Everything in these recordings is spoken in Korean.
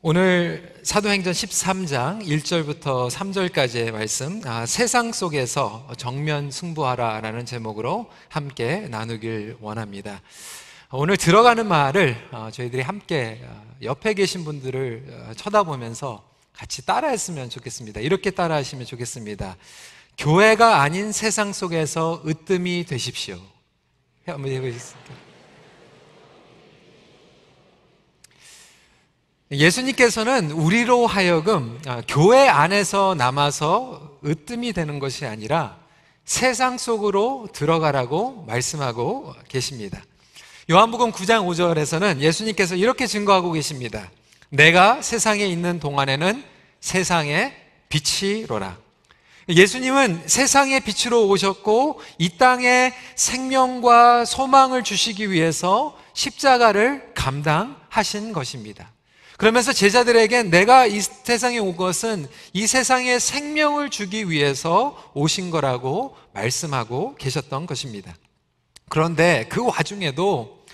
오늘 사도행전 13장 1절부터 3절까지의 말씀, 아, 세상 속에서 정면 승부하라 라는 제목으로 함께 나누길 원합니다. 오늘 들어가는 말을 어, 저희들이 함께 어, 옆에 계신 분들을 어, 쳐다보면서 같이 따라했으면 좋겠습니다. 이렇게 따라하시면 좋겠습니다. 교회가 아닌 세상 속에서 으뜸이 되십시오. 한번 해보겠습니다. 예수님께서는 우리로 하여금 아, 교회 안에서 남아서 으뜸이 되는 것이 아니라 세상 속으로 들어가라고 말씀하고 계십니다. 요한복음 9장 5절에서는 예수님께서 이렇게 증거하고 계십니다. 내가 세상에 있는 동안에는 세상의 빛이로라. 예수님은 세상의 빛으로 오셨고 이 땅에 생명과 소망을 주시기 위해서 십자가를 감당하신 것입니다. 그러면서 제자들에게 내가 이 세상에 온 것은 이 세상에 생명을 주기 위해서 오신 거라고 말씀하고 계셨던 것입니다. 그런데 그 와중에도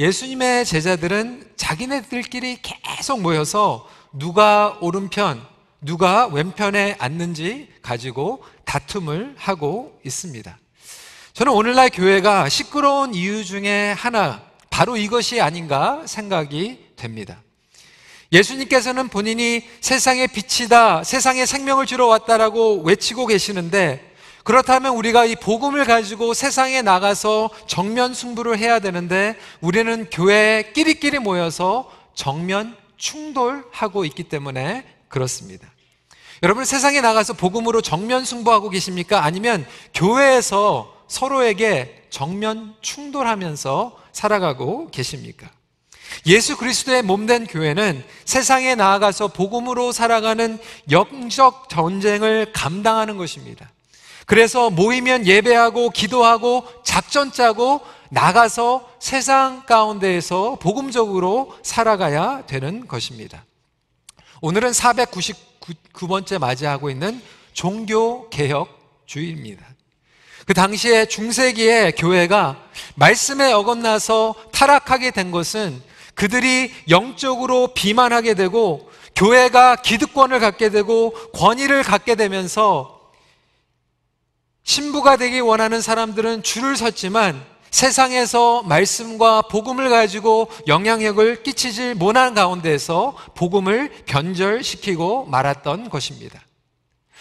예수님의 제자들은 자기네들끼리 계속 모여서 누가 오른편, 누가 왼편에 앉는지 가지고 다툼을 하고 있습니다. 저는 오늘날 교회가 시끄러운 이유 중에 하나, 바로 이것이 아닌가 생각이 됩니다. 예수님께서는 본인이 세상의 빛이다, 세상의 생명을 주러 왔다라고 외치고 계시는데 그렇다면 우리가 이 복음을 가지고 세상에 나가서 정면 승부를 해야 되는데 우리는 교회 에 끼리끼리 모여서 정면 충돌하고 있기 때문에 그렇습니다. 여러분 세상에 나가서 복음으로 정면 승부하고 계십니까? 아니면 교회에서 서로에게 정면 충돌하면서 살아가고 계십니까? 예수 그리스도의 몸된 교회는 세상에 나아가서 복음으로 살아가는 영적 전쟁을 감당하는 것입니다. 그래서 모이면 예배하고 기도하고 작전 짜고 나가서 세상 가운데에서 복음적으로 살아가야 되는 것입니다. 오늘은 499번째 맞이하고 있는 종교개혁주의입니다. 그 당시에 중세기에 교회가 말씀에 어긋나서 타락하게 된 것은 그들이 영적으로 비만하게 되고 교회가 기득권을 갖게 되고 권위를 갖게 되면서 신부가 되기 원하는 사람들은 줄을 섰지만 세상에서 말씀과 복음을 가지고 영향력을 끼치지 못한 가운데에서 복음을 변절시키고 말았던 것입니다.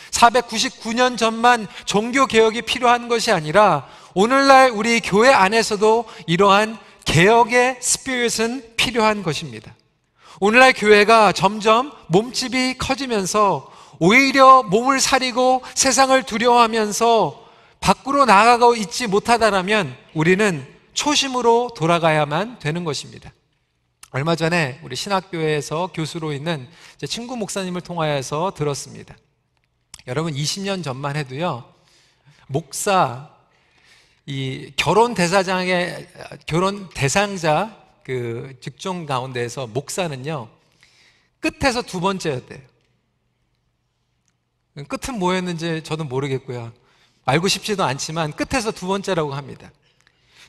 499년 전만 종교개혁이 필요한 것이 아니라 오늘날 우리 교회 안에서도 이러한 개혁의 스피릿은 필요한 것입니다. 오늘날 교회가 점점 몸집이 커지면서 오히려 몸을 사리고 세상을 두려워하면서 밖으로 나가고 있지 못하다라면 우리는 초심으로 돌아가야만 되는 것입니다. 얼마 전에 우리 신학교에서 교수로 있는 제 친구 목사님을 통하여서 들었습니다. 여러분 20년 전만 해도요. 목사, 이 결혼 대사장의 결혼 대상자 그 직종 가운데에서 목사는요 끝에서 두 번째였대요. 끝은 뭐였는지 저도 모르겠고요. 알고 싶지도 않지만 끝에서 두 번째라고 합니다.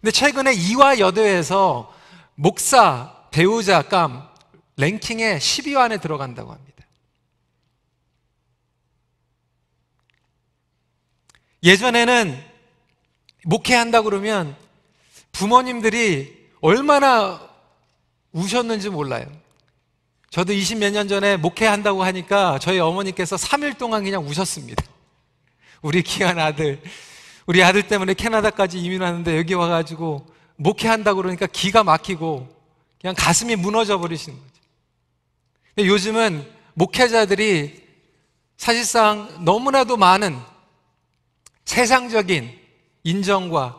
근데 최근에 이화 여대에서 목사 배우자 감 랭킹에 10위 안에 들어간다고 합니다. 예전에는 목회한다 그러면 부모님들이 얼마나 우셨는지 몰라요. 저도 20몇 년 전에 목회한다고 하니까 저희 어머니께서 3일 동안 그냥 우셨습니다. 우리 귀한 아들, 우리 아들 때문에 캐나다까지 이민 왔는데 여기 와가지고 목회한다고 그러니까 기가 막히고 그냥 가슴이 무너져 버리시는 거죠. 근데 요즘은 목회자들이 사실상 너무나도 많은 세상적인 인정과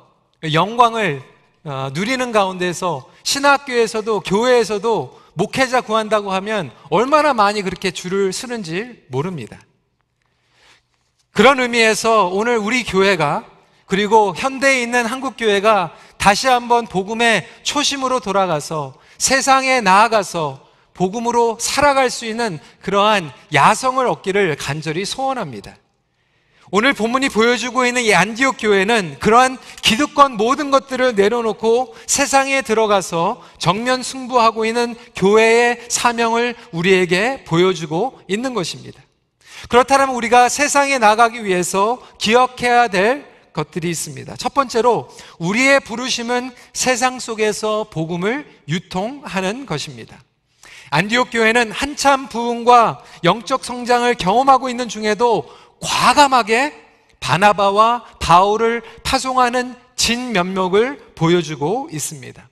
영광을 어, 누리는 가운데서 신학교에서도 교회에서도 목회자 구한다고 하면 얼마나 많이 그렇게 줄을 쓰는지 모릅니다. 그런 의미에서 오늘 우리 교회가 그리고 현대에 있는 한국 교회가 다시 한번 복음의 초심으로 돌아가서 세상에 나아가서 복음으로 살아갈 수 있는 그러한 야성을 얻기를 간절히 소원합니다. 오늘 본문이 보여주고 있는 이 안디옥 교회는 그러한 기득권 모든 것들을 내려놓고 세상에 들어가서 정면 승부하고 있는 교회의 사명을 우리에게 보여주고 있는 것입니다. 그렇다면 우리가 세상에 나가기 위해서 기억해야 될 것들이 있습니다. 첫 번째로 우리의 부르심은 세상 속에서 복음을 유통하는 것입니다. 안디옥 교회는 한참 부흥과 영적 성장을 경험하고 있는 중에도 과감하게 바나바와 바울을 파송하는 진면목을 보여주고 있습니다.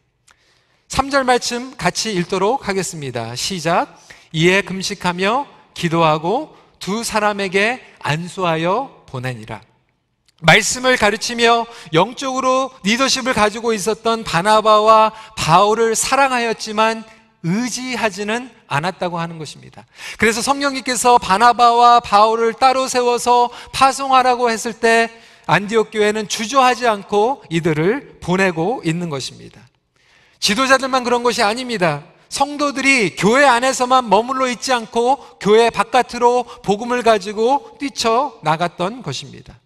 3절 말씀 같이 읽도록 하겠습니다. 시작. 이에 금식하며 기도하고 두 사람에게 안수하여 보내니라. 말씀을 가르치며 영적으로 리더십을 가지고 있었던 바나바와 바울을 사랑하였지만 의지하지는 않았다고 하는 것입니다. 그래서 성령님께서 바나바와 바울을 따로 세워서 파송하라고 했을 때 안디옥 교회는 주저하지 않고 이들을 보내고 있는 것입니다. 지도자들만 그런 것이 아닙니다. 성도들이 교회 안에서만 머물러 있지 않고 교회 바깥으로 복음을 가지고 뛰쳐 나갔던 것입니다.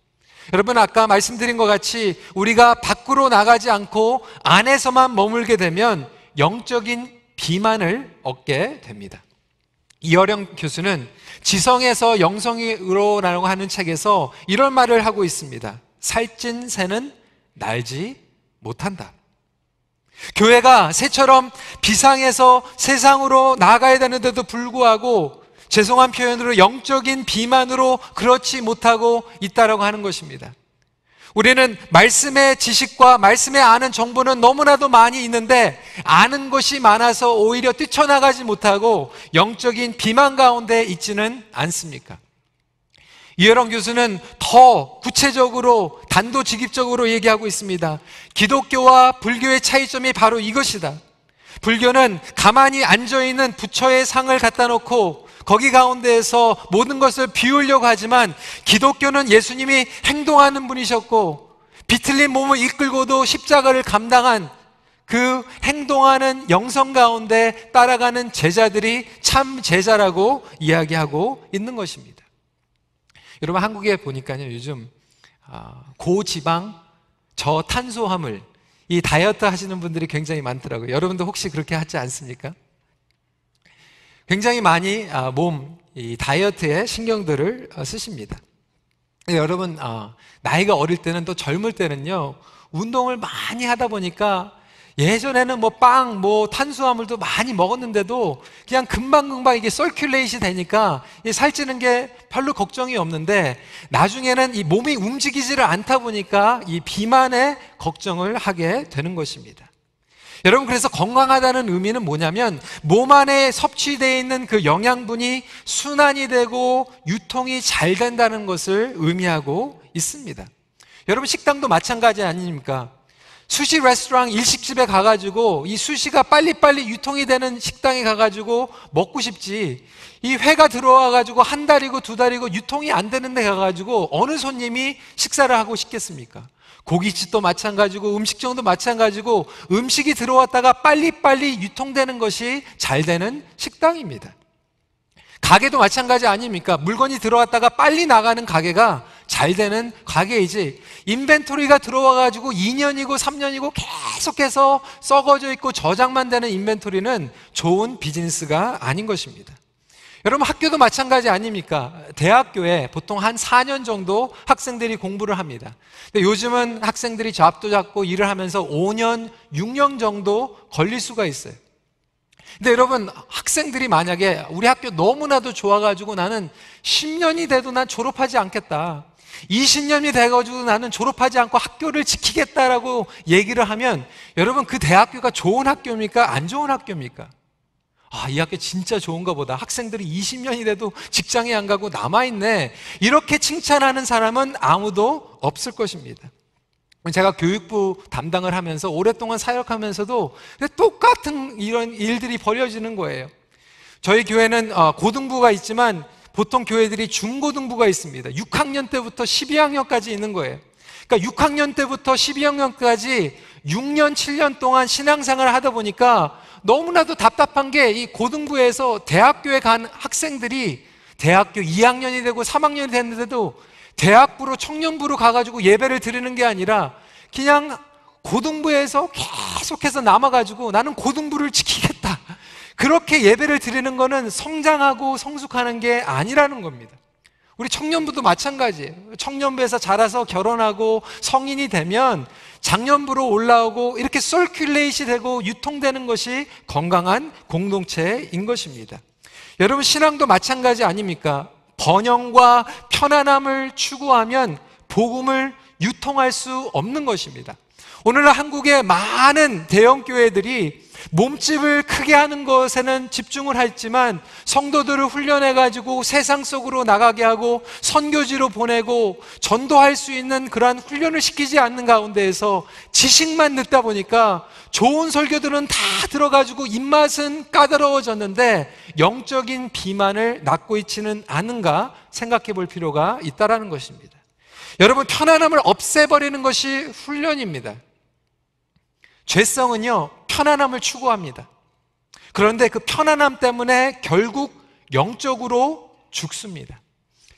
여러분 아까 말씀드린 것 같이 우리가 밖으로 나가지 않고 안에서만 머물게 되면 영적인 비만을 얻게 됩니다. 이어령 교수는 지성에서 영성으로라고 하는 책에서 이런 말을 하고 있습니다. 살찐 새는 날지 못한다. 교회가 새처럼 비상에서 세상으로 나아가야 되는데도 불구하고 죄송한 표현으로 영적인 비만으로 그렇지 못하고 있다라고 하는 것입니다. 우리는 말씀의 지식과 말씀에 아는 정보는 너무나도 많이 있는데 아는 것이 많아서 오히려 뛰쳐나가지 못하고 영적인 비만 가운데 있지는 않습니까? 이여령 교수는 더 구체적으로 단도직입적으로 얘기하고 있습니다. 기독교와 불교의 차이점이 바로 이것이다. 불교는 가만히 앉아있는 부처의 상을 갖다 놓고 거기 가운데에서 모든 것을 비우려고 하지만 기독교는 예수님이 행동하는 분이셨고 비틀린 몸을 이끌고도 십자가를 감당한 그 행동하는 영성 가운데 따라가는 제자들이 참 제자라고 이야기하고 있는 것입니다. 여러분 한국에 보니까요 요즘 아, 고지방 저탄수화물 이 다이어트 하시는 분들이 굉장히 많더라고요. 여러분도 혹시 그렇게 하지 않습니까? 굉장히 많이 아, 몸, 다이어트에 신경들을 어, 쓰십니다. 네, 여러분, 아, 나이가 어릴 때는 또 젊을 때는요, 운동을 많이 하다 보니까 예전에는 뭐 빵, 뭐 탄수화물도 많이 먹었는데도 그냥 금방금방 이게 서큘레이시 되니까 살찌는 게 별로 걱정이 없는데 나중에는 이 몸이 움직이지를 않다 보니까 이 비만의 걱정을 하게 되는 것입니다. 여러분 그래서 건강하다는 의미는 뭐냐면 몸 안에 섭취되어 있는 그 영양분이 순환이 되고 유통이 잘 된다는 것을 의미하고 있습니다. 여러분 식당도 마찬가지 아닙니까? 수시 레스토랑 일식집에 가가지고 이 수시가 빨리빨리 유통이 되는 식당에 가가지고 먹고 싶지 이 회가 들어와가지고 한 달이고 두 달이고 유통이 안 되는데 가가지고 어느 손님이 식사를 하고 싶겠습니까? 고깃집도 마찬가지고 음식점도 마찬가지고 음식이 들어왔다가 빨리빨리 유통되는 것이 잘 되는 식당입니다. 가게도 마찬가지 아닙니까? 물건이 들어왔다가 빨리 나가는 가게가 잘 되는 가게이지. 인벤토리가 들어와가지고 2년이고 3년이고 계속해서 썩어져 있고 저장만 되는 인벤토리는 좋은 비즈니스가 아닌 것입니다. 여러분 학교도 마찬가지 아닙니까? 대학교에 보통 한 4년 정도 학생들이 공부를 합니다. 근데 요즘은 학생들이 잡도 잡고 일을 하면서 5년, 6년 정도 걸릴 수가 있어요. 근데 여러분 학생들이 만약에 우리 학교 너무나도 좋아가지고 나는 10년이 돼도 난 졸업하지 않겠다. 20년이 돼가지고 나는 졸업하지 않고 학교를 지키겠다라고 얘기를 하면 여러분 그 대학교가 좋은 학교입니까? 안 좋은 학교입니까? 아, 이 학교 진짜 좋은가 보다. 학생들이 20년이 돼도 직장에 안 가고 남아있네. 이렇게 칭찬하는 사람은 아무도 없을 것입니다. 제가 교육부 담당을 하면서 오랫동안 사역하면서도 똑같은 이런 일들이 벌어지는 거예요. 저희 교회는 어, 고등부가 있지만 보통 교회들이 중고등부가 있습니다. 6학년 때부터 12학년까지 있는 거예요. 그러니까 6학년 때부터 12학년까지 6년, 7년 동안 신앙생활을 하다 보니까 너무나도 답답한 게 이 고등부에서 대학교에 간 학생들이 대학교 2학년이 되고 3학년이 됐는데도 대학부로 청년부로 가가지고 예배를 드리는 게 아니라 그냥 고등부에서 계속해서 남아가지고 나는 고등부를 지키겠다. 그렇게 예배를 드리는 거는 성장하고 성숙하는 게 아니라는 겁니다. 우리 청년부도 마찬가지예요. 청년부에서 자라서 결혼하고 성인이 되면 작년부로 올라오고 이렇게 서큘레이시 되고 유통되는 것이 건강한 공동체인 것입니다. 여러분 신앙도 마찬가지 아닙니까? 번영과 편안함을 추구하면 복음을 유통할 수 없는 것입니다. 오늘 한국의 많은 대형 교회들이 몸집을 크게 하는 것에는 집중을 했지만 성도들을 훈련해 가지고 세상 속으로 나가게 하고 선교지로 보내고 전도할 수 있는 그러한 훈련을 시키지 않는 가운데에서 지식만 늦다 보니까 좋은 설교들은 다 들어가지고 입맛은 까다로워졌는데 영적인 비만을 낳고 있지는 않은가 생각해 볼 필요가 있다라는 것입니다. 여러분 편안함을 없애버리는 것이 훈련입니다. 죄성은요 편안함을 추구합니다. 그런데 그 편안함 때문에 결국 영적으로 죽습니다.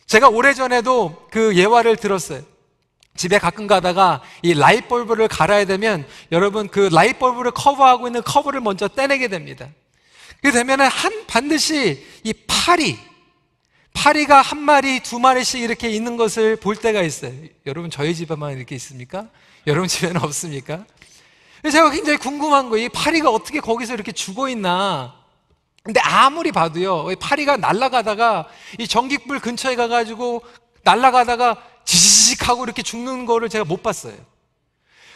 제가 오래전에도 그 예화를 들었어요. 집에 가끔 가다가 이 라이트 볼브를 갈아야 되면 여러분 그 라이트 볼브를 커버하고 있는 커버를 먼저 떼내게 됩니다. 그게 되면한 반드시 이 파리 파리가 한 마리 두 마리씩 이렇게 있는 것을 볼 때가 있어요. 여러분 저희 집에만 이렇게 있습니까? 여러분 집에는 없습니까? 제가 굉장히 궁금한 거예요. 이 파리가 어떻게 거기서 이렇게 죽어 있나. 근데 아무리 봐도요, 파리가 날아가다가 이 전기불 근처에 가가지고 날아가다가 지지직 하고 이렇게 죽는 거를 제가 못 봤어요.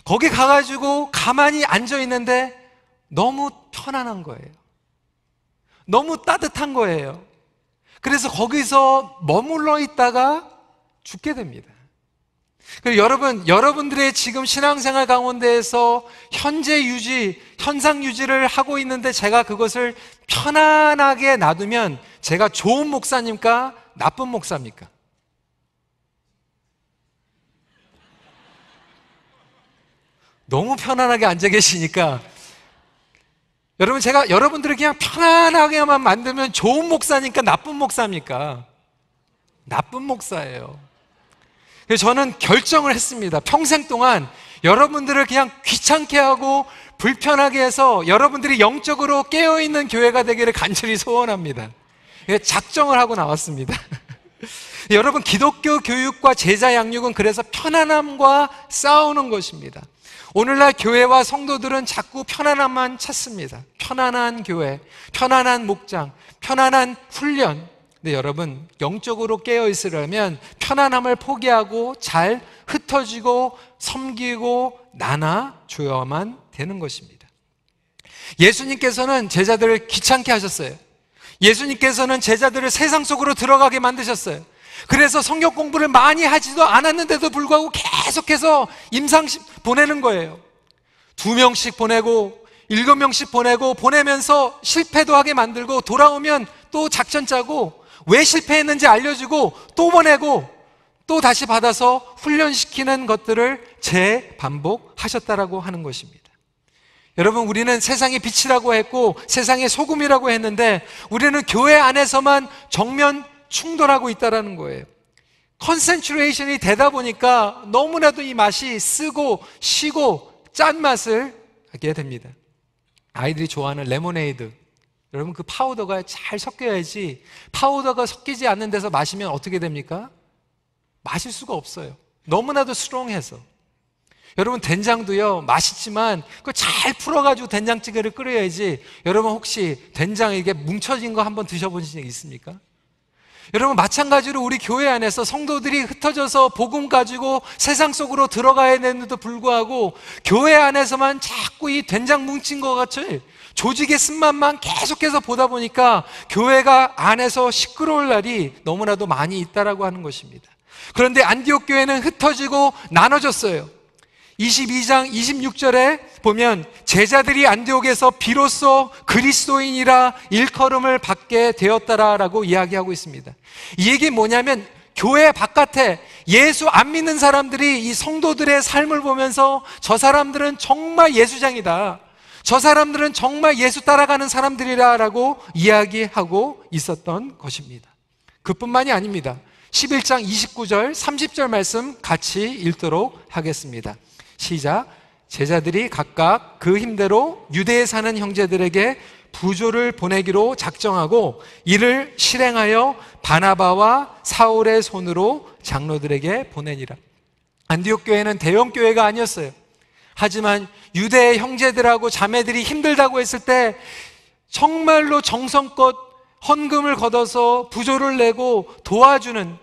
거기 가가지고 가만히 앉아 있는데 너무 편안한 거예요. 너무 따뜻한 거예요. 그래서 거기서 머물러 있다가 죽게 됩니다. 여러분, 여러분들의 지금 신앙생활 가운데에서 현재 유지, 현상 유지를 하고 있는데 제가 그것을 편안하게 놔두면 제가 좋은 목사입니까? 나쁜 목사입니까? 너무 편안하게 앉아 계시니까 여러분 제가 여러분들을 그냥 편안하게만 만들면 좋은 목사니까 나쁜 목사입니까? 나쁜 목사예요. 저는 결정을 했습니다. 평생 동안 여러분들을 그냥 귀찮게 하고 불편하게 해서 여러분들이 영적으로 깨어있는 교회가 되기를 간절히 소원합니다. 작정을 하고 나왔습니다. 여러분, 기독교 교육과 제자 양육은 그래서 편안함과 싸우는 것입니다. 오늘날 교회와 성도들은 자꾸 편안함만 찾습니다. 편안한 교회, 편안한 목장, 편안한 훈련, 근데 여러분, 영적으로 깨어 있으려면 편안함을 포기하고 잘 흩어지고 섬기고 나눠줘야만 되는 것입니다. 예수님께서는 제자들을 귀찮게 하셨어요. 예수님께서는 제자들을 세상 속으로 들어가게 만드셨어요. 그래서 성격 공부를 많이 하지도 않았는데도 불구하고 계속해서 임상 보내는 거예요. 두 명씩 보내고, 일곱 명씩 보내고, 보내면서 실패도 하게 만들고, 돌아오면 또 작전 짜고, 왜 실패했는지 알려주고 또 보내고 또 다시 받아서 훈련시키는 것들을 재반복하셨다라고 하는 것입니다. 여러분, 우리는 세상의 빛이라고 했고 세상의 소금이라고 했는데 우리는 교회 안에서만 정면 충돌하고 있다는 거예요. 컨센트레이션이 되다 보니까 너무나도 이 맛이 쓰고 시고 짠맛을 하게 됩니다. 아이들이 좋아하는 레모네이드 여러분 그 파우더가 잘 섞여야지 파우더가 섞이지 않는 데서 마시면 어떻게 됩니까? 마실 수가 없어요. 너무나도 수렁해서. 여러분 된장도요 맛있지만 그잘 풀어가지고 된장찌개를 끓여야지 여러분 혹시 된장 이게 뭉쳐진 거 한번 드셔보신 적 있습니까? 여러분 마찬가지로 우리 교회 안에서 성도들이 흩어져서 복음 가지고 세상 속으로 들어가야 되는데도 불구하고 교회 안에서만 자꾸 이 된장 뭉친 것 같이 조직의 쓴맛만 계속해서 보다 보니까 교회가 안에서 시끄러울 날이 너무나도 많이 있다라고 하는 것입니다. 그런데 안디옥 교회는 흩어지고 나눠졌어요. 22장 26절에 보면 제자들이 안디옥에서 비로소 그리스도인이라 일컬음을 받게 되었다라고 이야기하고 있습니다. 이 얘기 뭐냐면 교회 바깥에 예수 안 믿는 사람들이 이 성도들의 삶을 보면서 저 사람들은 정말 예수장이다. 저 사람들은 정말 예수 따라가는 사람들이라고 이야기하고 있었던 것입니다. 그뿐만이 아닙니다. 11장 29절, 30절 말씀 같이 읽도록 하겠습니다. 시작. 제자들이 각각 그 힘대로 유대에 사는 형제들에게 부조를 보내기로 작정하고 이를 실행하여 바나바와 사울의 손으로 장로들에게 보내니라. 안디옥 교회는 대형 교회가 아니었어요. 하지만 유대의 형제들하고 자매들이 힘들다고 했을 때 정말로 정성껏 헌금을 걷어서 부조를 내고 도와주는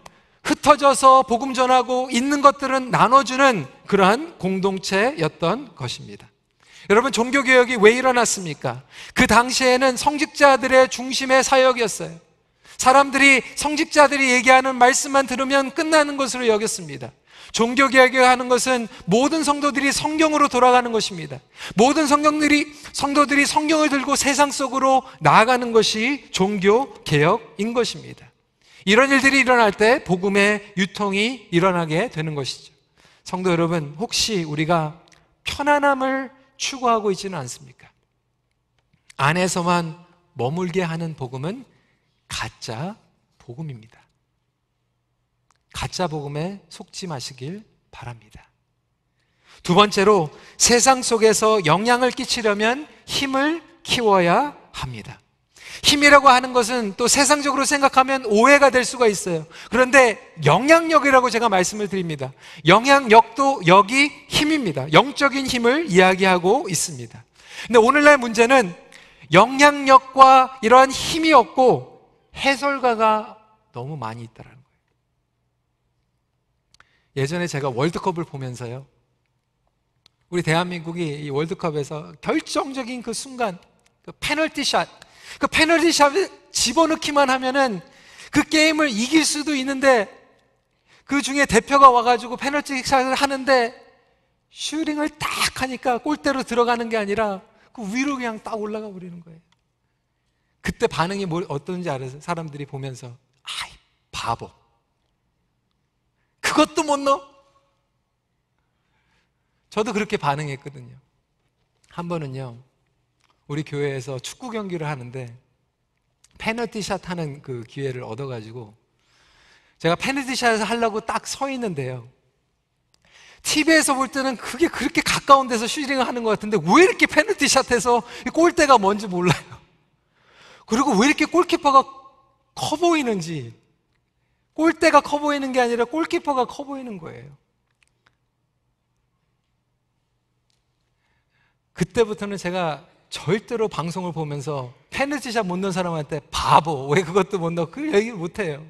흩어져서 복음 전하고 있는 것들은 나눠주는 그러한 공동체였던 것입니다. 여러분 종교 개혁이 왜 일어났습니까? 그 당시에는 성직자들의 중심의 사역이었어요. 사람들이 성직자들이 얘기하는 말씀만 들으면 끝나는 것으로 여겼습니다. 종교 개혁하는 것은 모든 성도들이 성경으로 돌아가는 것입니다. 모든 성경들이 성도들이 성경을 들고 세상 속으로 나아가는 것이 종교 개혁인 것입니다. 이런 일들이 일어날 때 복음의 유통이 일어나게 되는 것이죠. 성도 여러분, 혹시 우리가 편안함을 추구하고 있지는 않습니까? 안에서만 머물게 하는 복음은 가짜 복음입니다. 가짜 복음에 속지 마시길 바랍니다. 두 번째로 세상 속에서 영향을 끼치려면 힘을 키워야 합니다. 힘이라고 하는 것은 또 세상적으로 생각하면 오해가 될 수가 있어요. 그런데 영향력이라고 제가 말씀을 드립니다. 영향력도 여기 힘입니다. 영적인 힘을 이야기하고 있습니다. 근데 오늘날 문제는 영향력과 이러한 힘이 없고 해설가가 너무 많이 있더라. 예전에 제가 월드컵을 보면서요. 우리 대한민국이 이 월드컵에서 결정적인 그 순간, 그 페널티샷, 그 페널티샷을 집어넣기만 하면은 그 게임을 이길 수도 있는데 그 중에 대표가 와가지고 페널티샷을 하는데 슈링을 딱 하니까 골대로 들어가는 게 아니라 그 위로 그냥 딱 올라가 버리는 거예요. 그때 반응이 뭐, 어떤지 알아요? 사람들이 보면서 아이 바보. 그것도 못 넣어? 저도 그렇게 반응했거든요. 한 번은요, 우리 교회에서 축구 경기를 하는데 페널티샷 하는 그 기회를 얻어가지고 제가 페널티샷에 하려고 딱 서 있는데요. TV에서 볼 때는 그게 그렇게 가까운 데서 슈팅을 하는 것 같은데 왜 이렇게 페널티샷에서 골대가 뭔지 몰라요. 그리고 왜 이렇게 골키퍼가 커 보이는지 골대가 커 보이는 게 아니라 골키퍼가 커 보이는 거예요. 그때부터는 제가 절대로 방송을 보면서 페널티샷 못 넣은 사람한테 바보 왜 그것도 못 넣고 그 얘기 못 해요.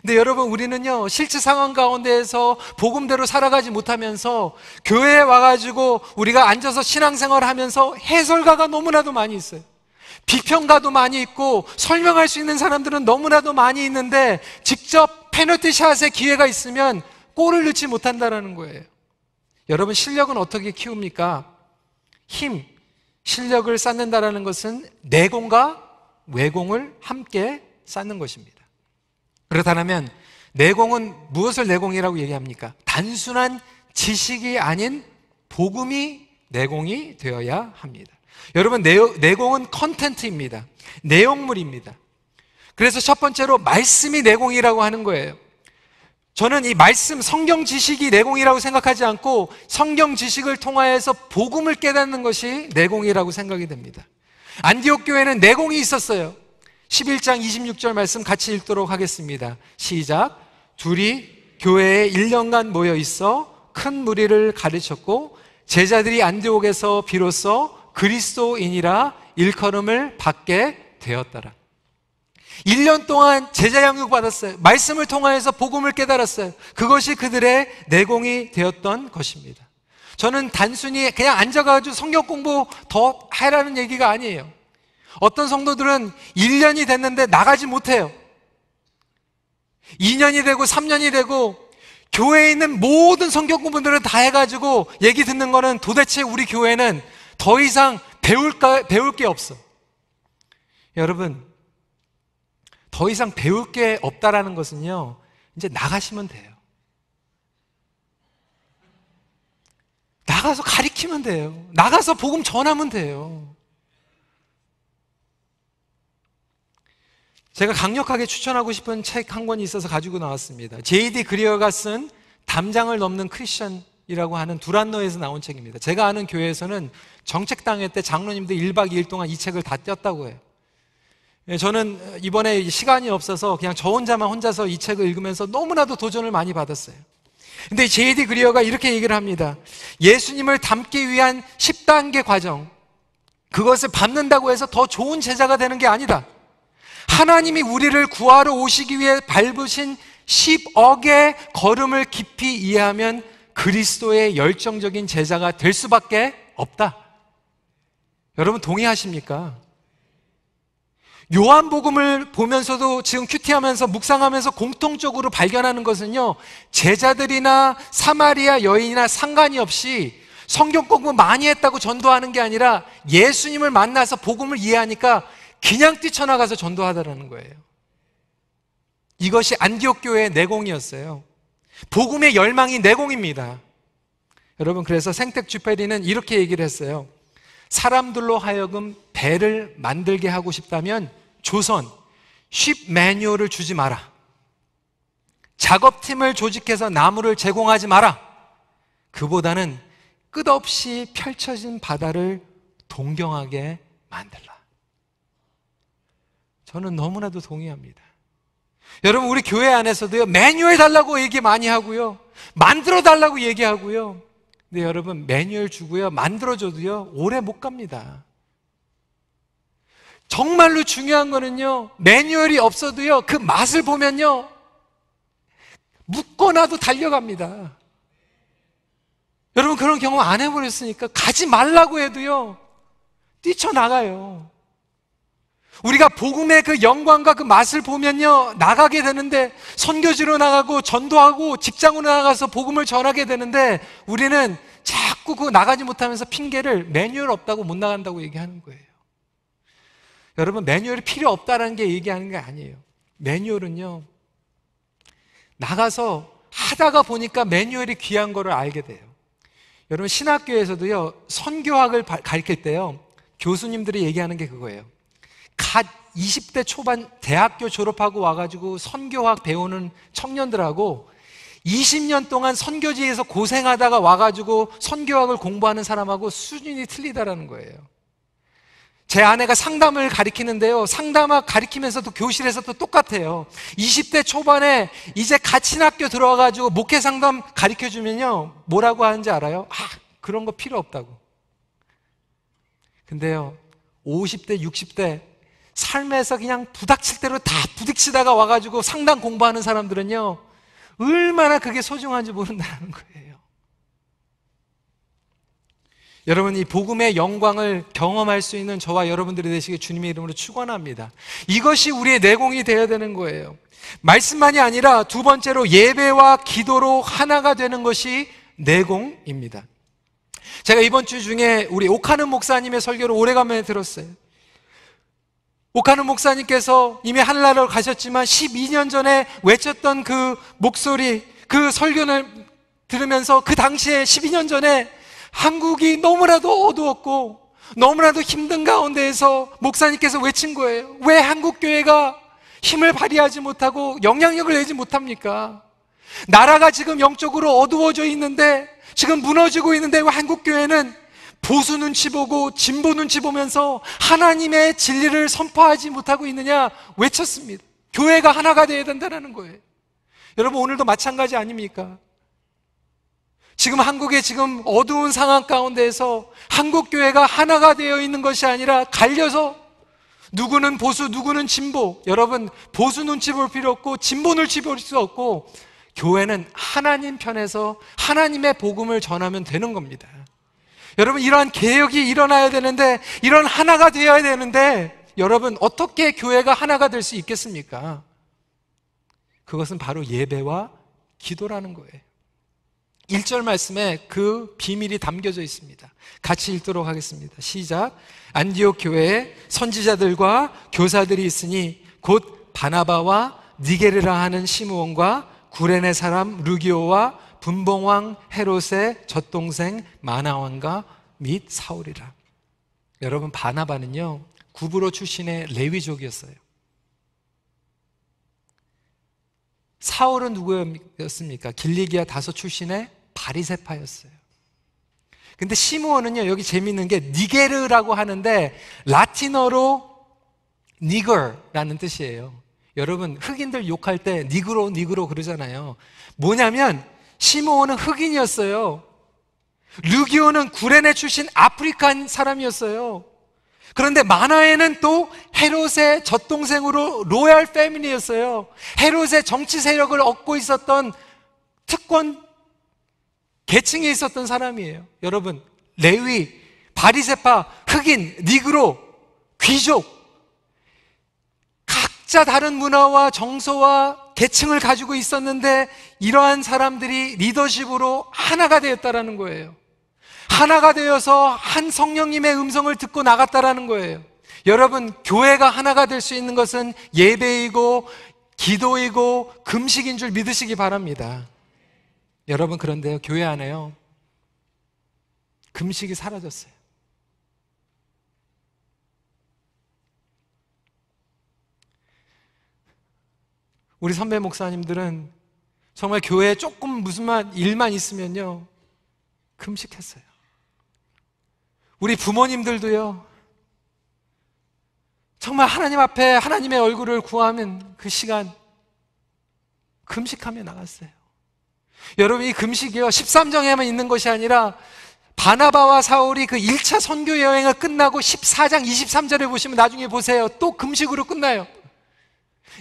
근데 여러분 우리는요 실제 상황 가운데에서 복음대로 살아가지 못하면서 교회에 와가지고 우리가 앉아서 신앙생활 하면서 해설가가 너무나도 많이 있어요. 비평가도 많이 있고 설명할 수 있는 사람들은 너무나도 많이 있는데 직접 페널티샷의 기회가 있으면 골을 넣지 못한다라는 거예요. 여러분 실력은 어떻게 키웁니까? 힘, 실력을 쌓는다라는 것은 내공과 외공을 함께 쌓는 것입니다. 그렇다면 내공은 무엇을 내공이라고 얘기합니까? 단순한 지식이 아닌 복음이 내공이 되어야 합니다. 여러분, 내공은 컨텐트입니다. 내용물입니다. 그래서 첫 번째로 말씀이 내공이라고 하는 거예요. 저는 이 말씀, 성경 지식이 내공이라고 생각하지 않고 성경 지식을 통하여서 복음을 깨닫는 것이 내공이라고 생각이 됩니다. 안디옥 교회는 내공이 있었어요. 11장 26절 말씀 같이 읽도록 하겠습니다. 시작. 둘이 교회에 1년간 모여 있어 큰 무리를 가르쳤고 제자들이 안디옥에서 비로소 그리스도인이라 일컬음을 받게 되었더라. 1년 동안 제자 양육 받았어요. 말씀을 통하여서 복음을 깨달았어요. 그것이 그들의 내공이 되었던 것입니다. 저는 단순히 그냥 앉아가지고 성경 공부 더 해라는 얘기가 아니에요. 어떤 성도들은 1년이 됐는데 나가지 못해요. 2년이 되고 3년이 되고 교회에 있는 모든 성경 공부들을 다 해가지고 얘기 듣는 거는 도대체 우리 교회는 더 이상 배울까, 배울 게 없어. 여러분, 더 이상 배울 게 없다라는 것은요, 이제 나가시면 돼요. 나가서 가리키면 돼요. 나가서 복음 전하면 돼요. 제가 강력하게 추천하고 싶은 책 한 권이 있어서 가지고 나왔습니다. 제이디 그리어가 쓴 담장을 넘는 크리스천 이라고 하는 두란노에서 나온 책입니다. 제가 아는 교회에서는 정책당회 때 장로님들 1박 2일 동안 이 책을 다떼다고 해요. 예, 저는 이번에 시간이 없어서 그냥 저 혼자만 혼자서 이 책을 읽으면서 너무나도 도전을 많이 받았어요. 근데 제이디 그리어가 이렇게 얘기를 합니다. 예수님을 닮기 위한 10단계 과정. 그것을 밟는다고 해서 더 좋은 제자가 되는 게 아니다. 하나님이 우리를 구하러 오시기 위해 밟으신 10억의 걸음을 깊이 이해하면 그리스도의 열정적인 제자가 될 수밖에 없다. 여러분 동의하십니까? 요한복음을 보면서도 지금 큐티하면서 묵상하면서 공통적으로 발견하는 것은요, 제자들이나 사마리아 여인이나 상관이 없이 성경 공부 많이 했다고 전도하는 게 아니라 예수님을 만나서 복음을 이해하니까 그냥 뛰쳐나가서 전도하다라는 거예요. 이것이 안디옥 교회의 내공이었어요. 복음의 열망이 내공입니다. 여러분, 그래서 생텍 주페리는 이렇게 얘기를 했어요. 사람들로 하여금 배를 만들게 하고 싶다면 조선, 쉽 매뉴얼을 주지 마라. 작업팀을 조직해서 나무를 제공하지 마라. 그보다는 끝없이 펼쳐진 바다를 동경하게 만들라. 저는 너무나도 동의합니다. 여러분 우리 교회 안에서도요 매뉴얼 달라고 얘기 많이 하고요 만들어 달라고 얘기하고요 근데 여러분 매뉴얼 주고요 만들어 줘도요 오래 못 갑니다 정말로 중요한 거는요 매뉴얼이 없어도요 그 맛을 보면요 묶어놔도 달려갑니다 여러분 그런 경험 안 해버렸으니까 가지 말라고 해도요 뛰쳐나가요 우리가 복음의 그 영광과 그 맛을 보면요, 나가게 되는데, 선교지로 나가고, 전도하고, 직장으로 나가서 복음을 전하게 되는데, 우리는 자꾸 그 나가지 못하면서 핑계를 매뉴얼 없다고 못 나간다고 얘기하는 거예요. 여러분, 매뉴얼이 필요 없다라는 게 얘기하는 게 아니에요. 매뉴얼은요, 나가서 하다가 보니까 매뉴얼이 귀한 거를 알게 돼요. 여러분, 신학교에서도요, 선교학을 가르칠 때요, 교수님들이 얘기하는 게 그거예요. 갓 20대 초반 대학교 졸업하고 와가지고 선교학 배우는 청년들하고 20년 동안 선교지에서 고생하다가 와가지고 선교학을 공부하는 사람하고 수준이 틀리다라는 거예요. 제 아내가 상담을 가리키는데요. 상담학 가리키면서도 교실에서도 똑같아요. 20대 초반에 이제 같이 학교 들어와가지고 목회 상담 가리켜주면요. 뭐라고 하는지 알아요? 아, 그런 거 필요 없다고. 근데요. 50대, 60대 삶에서 그냥 부닥칠 대로 다부딪치다가 와가지고 상담 공부하는 사람들은요, 얼마나 그게 소중한지 모른다는 거예요. 여러분, 이 복음의 영광을 경험할 수 있는 저와 여러분들이 되시길 주님의 이름으로 축원합니다 이것이 우리의 내공이 되어야 되는 거예요. 말씀만이 아니라 두 번째로 예배와 기도로 하나가 되는 것이 내공입니다. 제가 이번 주 중에 우리 오카는 목사님의 설교를 오래간만에 들었어요. 오카노 목사님께서 이미 한나라로 가셨지만 12년 전에 외쳤던 그 목소리, 그 설교를 들으면서 그 당시에 12년 전에 한국이 너무나도 어두웠고 너무나도 힘든 가운데에서 목사님께서 외친 거예요. 왜 한국 교회가 힘을 발휘하지 못하고 영향력을 내지 못합니까? 나라가 지금 영적으로 어두워져 있는데 지금 무너지고 있는데 왜 한국 교회는 보수 눈치 보고 진보 눈치 보면서 하나님의 진리를 선포하지 못하고 있느냐 외쳤습니다. 교회가 하나가 되어야 된다는 거예요. 여러분 오늘도 마찬가지 아닙니까? 지금 한국의 지금 어두운 상황 가운데에서 한국 교회가 하나가 되어 있는 것이 아니라 갈려서 누구는 보수, 누구는 진보. 여러분, 보수 눈치 볼 필요 없고, 진보 눈치 볼 수 없고, 교회는 하나님 편에서 하나님의 복음을 전하면 되는 겁니다. 여러분 이러한 개혁이 일어나야 되는데 이런 하나가 되어야 되는데 여러분 어떻게 교회가 하나가 될 수 있겠습니까? 그것은 바로 예배와 기도라는 거예요. 1절 말씀에 그 비밀이 담겨져 있습니다. 같이 읽도록 하겠습니다. 시작. 안디옥 교회에 선지자들과 교사들이 있으니 곧 바나바와 니게르라 하는 시므온과 구레네 사람 루기오와 분봉왕 헤롯의 젖동생 마나왕과 및 사울이라. 여러분 바나바는요. 구브로 출신의 레위족이었어요. 사울은 누구였습니까? 길리기아 다섯 출신의 바리세파였어요. 근데 시므온은요. 여기 재밌는 게 니게르라고 하는데 라틴어로 니거라는 뜻이에요. 여러분 흑인들 욕할 때 니그로 니그로 그러잖아요. 뭐냐면 시모온는 흑인이었어요. 루기오는 구레네 출신 아프리칸 사람이었어요. 그런데 만화에는 또 헤롯의 젖동생으로 로얄 패밀리였어요. 헤롯의 정치 세력을 얻고 있었던 특권 계층에 있었던 사람이에요. 여러분, 레위, 바리세파, 흑인, 니그로, 귀족. 각자 다른 문화와 정서와 계층을 가지고 있었는데 이러한 사람들이 리더십으로 하나가 되었다라는 거예요. 하나가 되어서 한 성령님의 음성을 듣고 나갔다라는 거예요. 여러분, 교회가 하나가 될 수 있는 것은 예배이고 기도이고 금식인 줄 믿으시기 바랍니다. 여러분, 그런데요, 교회 안에요. 금식이 사라졌어요. 우리 선배 목사님들은 정말 교회에 조금 무슨 일만 있으면요. 금식했어요. 우리 부모님들도요. 정말 하나님 앞에 하나님의 얼굴을 구하면 그 시간 금식하며 나갔어요. 여러분 이 금식이요. 13정에만 있는 것이 아니라 바나바와 사울이 그 1차 선교 여행을 끝나고 14장 23절에 보시면 나중에 보세요. 또 금식으로 끝나요.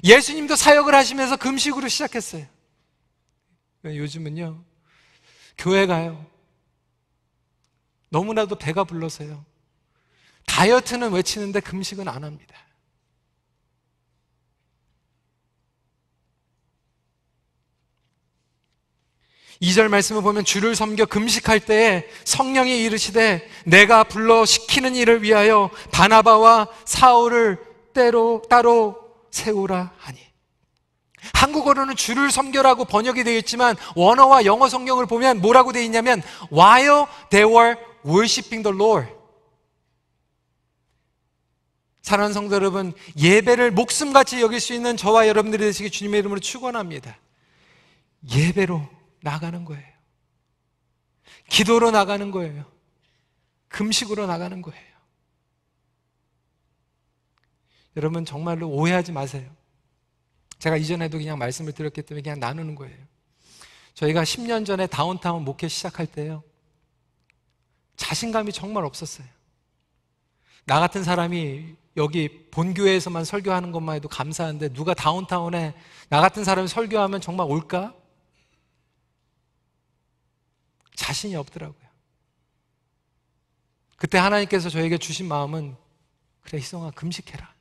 예수님도 사역을 하시면서 금식으로 시작했어요. 요즘은요, 교회 가요. 너무나도 배가 불러서요. 다이어트는 외치는데 금식은 안 합니다. 이 절 말씀을 보면 주를 섬겨 금식할 때에 성령이 이르시되 내가 불러 시키는 일을 위하여 바나바와 사울을 때로 따로 세우라 하니. 한국어로는 주를 섬겨라고 번역이 되어 있지만 원어와 영어 성경을 보면 뭐라고 되어 있냐면 while they were w o r s h i p i n g the Lord. 사랑하는 성도 여러분, 예배를 목숨같이 여길 수 있는 저와 여러분들이 되시기 주님의 이름으로 축원합니다. 예배로 나가는 거예요. 기도로 나가는 거예요. 금식으로 나가는 거예요. 여러분 정말로 오해하지 마세요. 제가 이전에도 그냥 말씀을 드렸기 때문에 그냥 나누는 거예요. 저희가 10년 전에 다운타운 목회 시작할 때요. 자신감이 정말 없었어요. 나 같은 사람이 여기 본교회에서만 설교하는 것만 해도 감사한데 누가 다운타운에 나 같은 사람이 설교하면 정말 올까? 자신이 없더라고요. 그때 하나님께서 저에게 주신 마음은 그래 희성아 금식해라.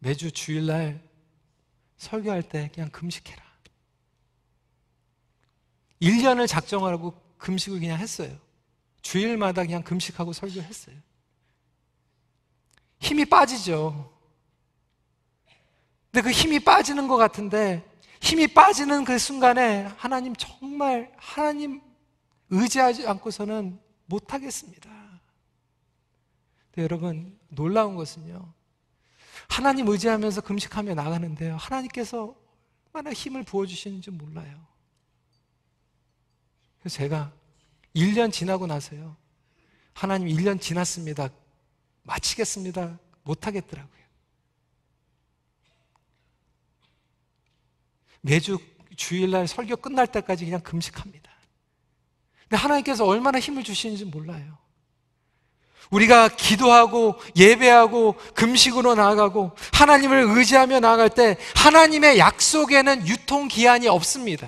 매주 주일날 설교할 때 그냥 금식해라. 1년을 작정하라고 금식을 그냥 했어요. 주일마다 그냥 금식하고 설교했어요. 힘이 빠지죠. 근데 그 힘이 빠지는 것 같은데 힘이 빠지는 그 순간에 하나님 정말 하나님 의지하지 않고서는 못하겠습니다. 여러분 놀라운 것은요. 하나님 의지하면서 금식하며 나가는데요. 하나님께서 얼마나 힘을 부어주시는지 몰라요. 그래서 제가 1년 지나고 나서요. 하나님 1년 지났습니다. 마치겠습니다. 못하겠더라고요. 매주 주일날 설교 끝날 때까지 그냥 금식합니다. 근데 하나님께서 얼마나 힘을 주시는지 몰라요. 우리가 기도하고 예배하고 금식으로 나아가고 하나님을 의지하며 나아갈 때 하나님의 약속에는 유통기한이 없습니다.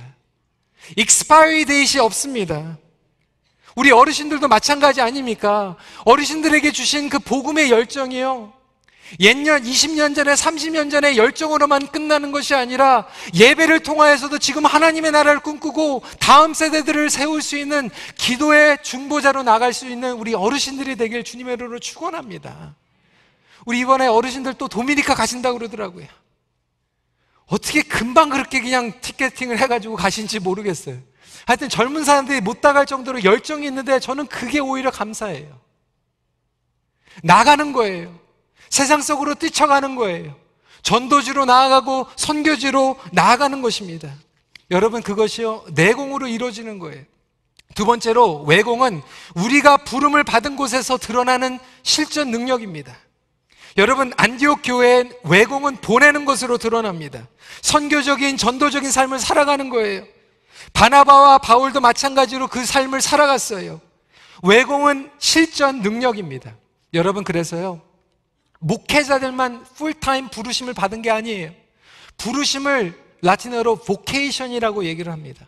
익스파이리 데이 없습니다. 우리 어르신들도 마찬가지 아닙니까? 어르신들에게 주신 그 복음의 열정이요. 옛년 20년 전에 30년 전에 열정으로만 끝나는 것이 아니라 예배를 통하여서도 지금 하나님의 나라를 꿈꾸고 다음 세대들을 세울 수 있는 기도의 중보자로 나갈 수 있는 우리 어르신들이 되길 주님의 이름으로 축원합니다. 우리 이번에 어르신들 또 도미니카 가신다고 그러더라고요. 어떻게 금방 그렇게 그냥 티켓팅을 해가지고 가신지 모르겠어요. 하여튼 젊은 사람들이 못 나갈 정도로 열정이 있는데 저는 그게 오히려 감사해요. 나가는 거예요. 세상 속으로 뛰쳐가는 거예요. 전도지로 나아가고 선교지로 나아가는 것입니다. 여러분 그것이요 내공으로 이루어지는 거예요. 두 번째로 외공은 우리가 부름을 받은 곳에서 드러나는 실전 능력입니다. 여러분 안디옥 교회의 외공은 보내는 것으로 드러납니다. 선교적인 전도적인 삶을 살아가는 거예요. 바나바와 바울도 마찬가지로 그 삶을 살아갔어요. 외공은 실전 능력입니다. 여러분 그래서요. 목회자들만 풀타임 부르심을 받은 게 아니에요. 부르심을 라틴어로 vocation이라고 얘기를 합니다.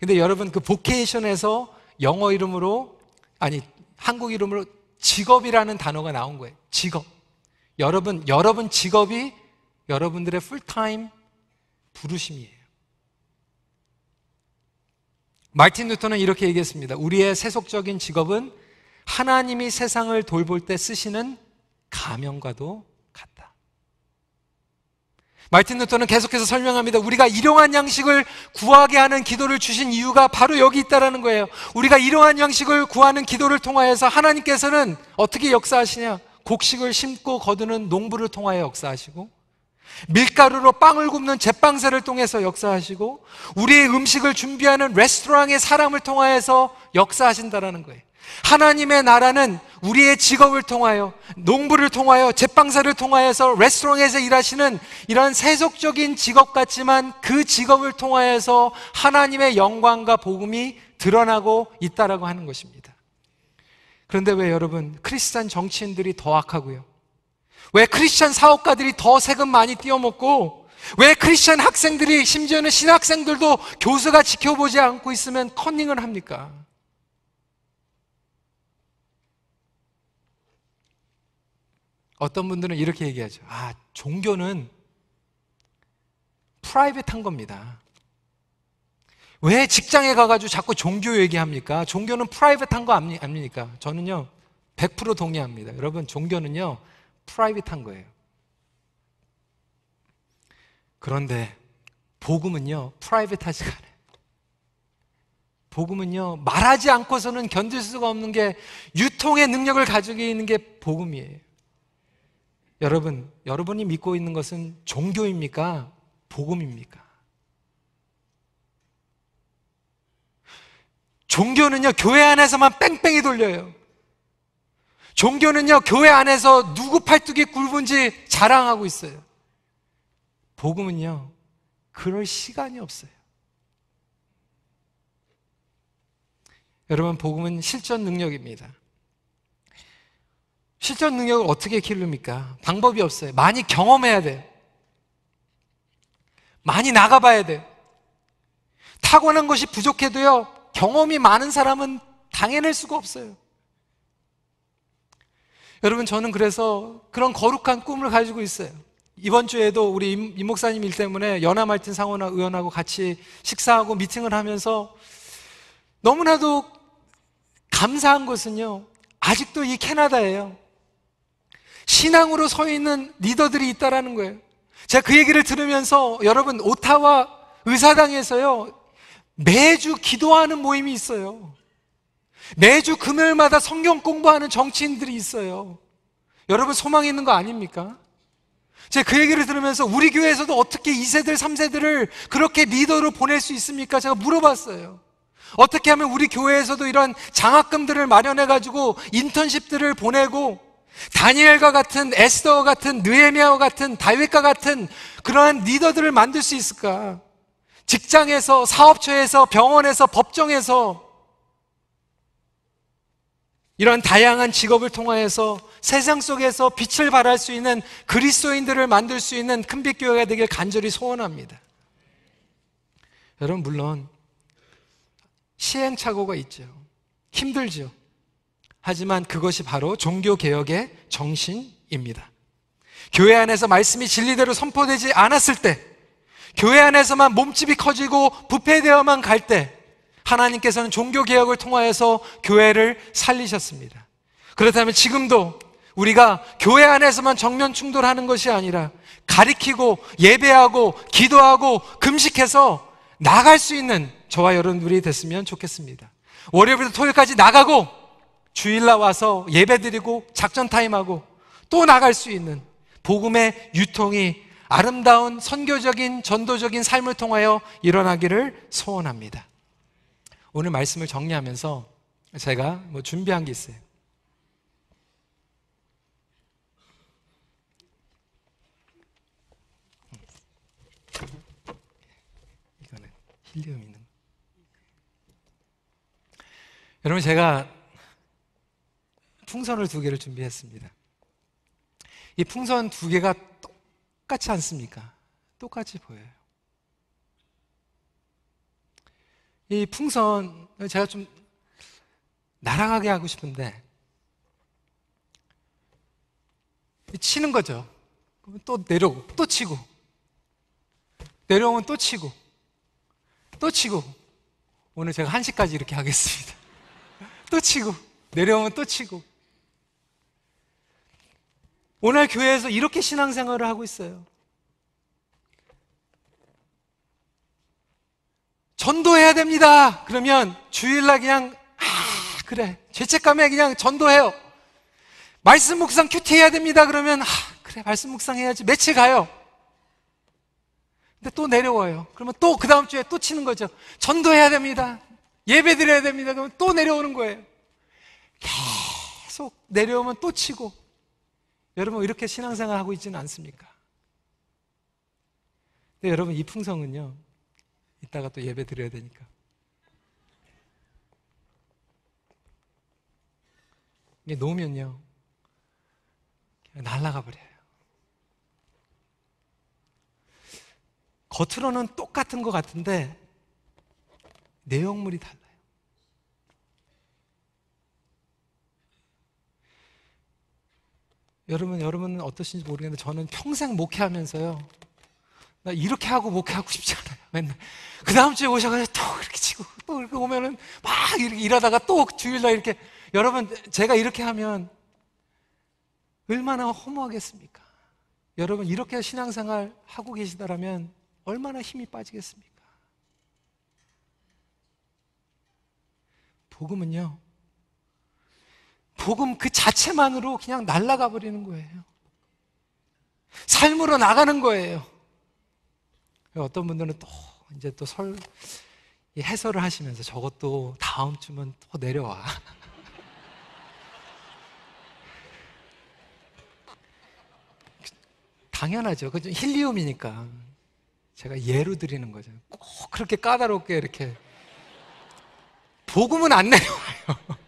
근데 여러분 그 vocation에서 영어 이름으로 아니 한국 이름으로 직업이라는 단어가 나온 거예요. 직업. 여러분 여러분 직업이 여러분들의 풀타임 부르심이에요. 마틴 루터는 이렇게 얘기했습니다. 우리의 세속적인 직업은 하나님이 세상을 돌볼 때 쓰시는 가면과도 같다. 마이틴 루터는 계속해서 설명합니다. 우리가 일용한 양식을 구하게 하는 기도를 주신 이유가 바로 여기 있다라는 거예요. 우리가 일용한 양식을 구하는 기도를 통하여서 하나님께서는 어떻게 역사하시냐? 곡식을 심고 거두는 농부를 통하여 역사하시고 밀가루로 빵을 굽는 제빵사를 통해서 역사하시고 우리의 음식을 준비하는 레스토랑의 사람을 통하여서 역사하신다라는 거예요. 하나님의 나라는 우리의 직업을 통하여 농부를 통하여 제빵사를 통하여서 레스토랑에서 일하시는 이런 세속적인 직업 같지만 그 직업을 통하여서 하나님의 영광과 복음이 드러나고 있다라고 하는 것입니다. 그런데 왜 여러분 크리스천 정치인들이 더 악하고요? 왜크리스천 사업가들이 더 세금 많이 띄어먹고 왜크리스천 학생들이 심지어는 신학생들도 교수가 지켜보지 않고 있으면 컨닝을 합니까? 어떤 분들은 이렇게 얘기하죠. 아, 종교는 프라이빗한 겁니다. 왜 직장에 가가지고 자꾸 종교 얘기합니까? 종교는 프라이빗한 거 아닙니까? 저는요, 100% 동의합니다. 여러분, 종교는요, 프라이빗한 거예요. 그런데, 복음은요, 프라이빗하지가 않아요. 복음은요, 말하지 않고서는 견딜 수가 없는 게 유통의 능력을 가지고 있는 게 복음이에요. 여러분, 여러분이 믿고 있는 것은 종교입니까? 복음입니까? 종교는요, 교회 안에서만 뺑뺑이 돌려요. 종교는요, 교회 안에서 누구 팔뚝이 굵은지 자랑하고 있어요. 복음은요, 그럴 시간이 없어요. 여러분, 복음은 실전 능력입니다. 실전 능력을 어떻게 키릅니까? 방법이 없어요. 많이 경험해야 돼 많이 나가봐야 돼요. 타고난 것이 부족해도요, 경험이 많은 사람은 당해낼 수가 없어요. 여러분, 저는 그래서 그런 거룩한 꿈을 가지고 있어요. 이번 주에도 우리 임, 목사님 일 때문에 연하 말틴 상원 의원하고 같이 식사하고 미팅을 하면서 너무나도 감사한 것은요, 아직도 이 캐나다예요. 신앙으로 서 있는 리더들이 있다라는 거예요. 제가 그 얘기를 들으면서 여러분 오타와 의사당에서요 매주 기도하는 모임이 있어요. 매주 금요일마다 성경 공부하는 정치인들이 있어요. 여러분 소망 있는 거 아닙니까? 제가 그 얘기를 들으면서 우리 교회에서도 어떻게 2세들, 3세들을 그렇게 리더로 보낼 수 있습니까? 제가 물어봤어요. 어떻게 하면 우리 교회에서도 이런 장학금들을 마련해가지고 인턴십들을 보내고 다니엘과 같은 에스더와 같은 느에미아와 같은 다윗과 같은 그러한 리더들을 만들 수 있을까? 직장에서 사업처에서 병원에서 법정에서 이러 다양한 직업을 통하여서 세상 속에서 빛을 발할 수 있는 그리스도인들을 만들 수 있는 큰빛교회가 되길 간절히 소원합니다. 여러분 물론 시행착오가 있죠. 힘들죠. 하지만 그것이 바로 종교개혁의 정신입니다. 교회 안에서 말씀이 진리대로 선포되지 않았을 때, 교회 안에서만 몸집이 커지고 부패되어만 갈 때, 하나님께서는 종교개혁을 통하여서 교회를 살리셨습니다. 그렇다면 지금도 우리가 교회 안에서만 정면 충돌하는 것이 아니라 가리키고 예배하고 기도하고 금식해서 나갈 수 있는 저와 여러분들이 됐으면 좋겠습니다. 월요일부터 토요일까지 나가고 주일날 와서 예배드리고 작전 타임하고 또 나갈 수 있는 복음의 유통이 아름다운 선교적인 전도적인 삶을 통하여 일어나기를 소원합니다. 오늘 말씀을 정리하면서 제가 뭐 준비한 게 있어요. 이거는 힐리움 있는. 여러분 제가 풍선을 두 개를 준비했습니다. 이 풍선 두 개가 똑같지 않습니까? 똑같이 보여요. 이 풍선 제가 좀 날아가게 하고 싶은데 치는 거죠. 그러면 또 내려오고 또 치고 내려오면 또 치고 또 치고 오늘 제가 1시까지 이렇게 하겠습니다. 또 치고 내려오면 또 치고 오늘 교회에서 이렇게 신앙생활을 하고 있어요. 전도해야 됩니다. 그러면 주일날 그냥 아 그래 죄책감에 그냥 전도해요. 말씀 묵상 큐티해야 됩니다. 그러면 아 그래 말씀 묵상해야지 며칠 가요. 근데 또 내려와요. 그러면 또 그 다음 주에 또 치는 거죠. 전도해야 됩니다. 예배 드려야 됩니다. 그러면 또 내려오는 거예요. 계속 내려오면 또 치고 여러분 이렇게 신앙생활 하고 있지는 않습니까? 근데 여러분 이 풍성은요. 이따가 또 예배 드려야 되니까. 이게 놓으면요. 날아가 버려요. 겉으로는 똑같은 것 같은데 내용물이 달라. 여러분, 여러분은 어떠신지 모르겠는데 저는 평생 목회하면서요. 나 이렇게 하고 목회하고 싶지 않아요. 맨날. 그 다음 주에 오셔가지고 또 이렇게 치고 또 이렇게 오면은 막 이렇게 일하다가 또 주일날 이렇게. 여러분, 제가 이렇게 하면 얼마나 허무하겠습니까? 여러분, 이렇게 신앙생활 하고 계시다라면 얼마나 힘이 빠지겠습니까? 복음은요, 복음 그 자체만으로 그냥 날아가 버리는 거예요. 삶으로 나가는 거예요. 어떤 분들은 또 이제 또 설, 해설을 하시면서 저것도 다음 주면 또 내려와. 당연하죠. 그 힐리움이니까. 제가 예로 드리는 거죠. 꼭 그렇게 까다롭게 이렇게. 복음은 안 내려와요.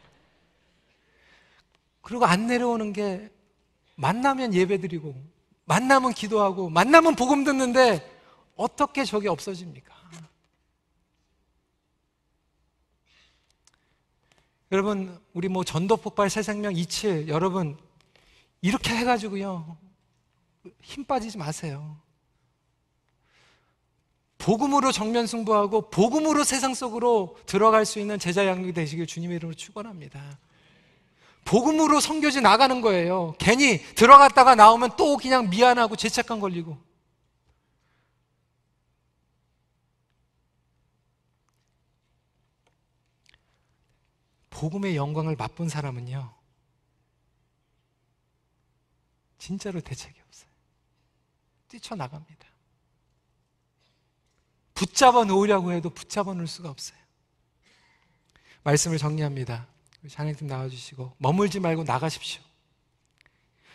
그리고 안 내려오는 게 만나면 예배드리고 만나면 기도하고 만나면 복음 듣는데 어떻게 저게 없어집니까? 여러분 우리 뭐 전도 폭발 새 생명 이치 여러분 이렇게 해가지고요 힘 빠지지 마세요. 복음으로 정면 승부하고 복음으로 세상 속으로 들어갈 수 있는 제자 양육 되시길 주님의 이름으로 축원합니다. 복음으로 성교지 나가는 거예요. 괜히 들어갔다가 나오면 또 그냥 미안하고 죄책감 걸리고. 복음의 영광을 맛본 사람은요. 진짜로 대책이 없어요. 뛰쳐나갑니다. 붙잡아 놓으려고 해도 붙잡아 놓을 수가 없어요. 말씀을 정리합니다. 장애팀 나와주시고 머물지 말고 나가십시오.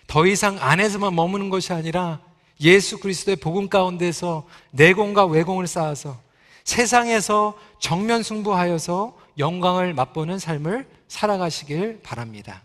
더 이상 안에서만 머무는 것이 아니라 예수 그리스도의 복음 가운데서 내공과 외공을 쌓아서 세상에서 정면 승부하여서 영광을 맛보는 삶을 살아가시길 바랍니다.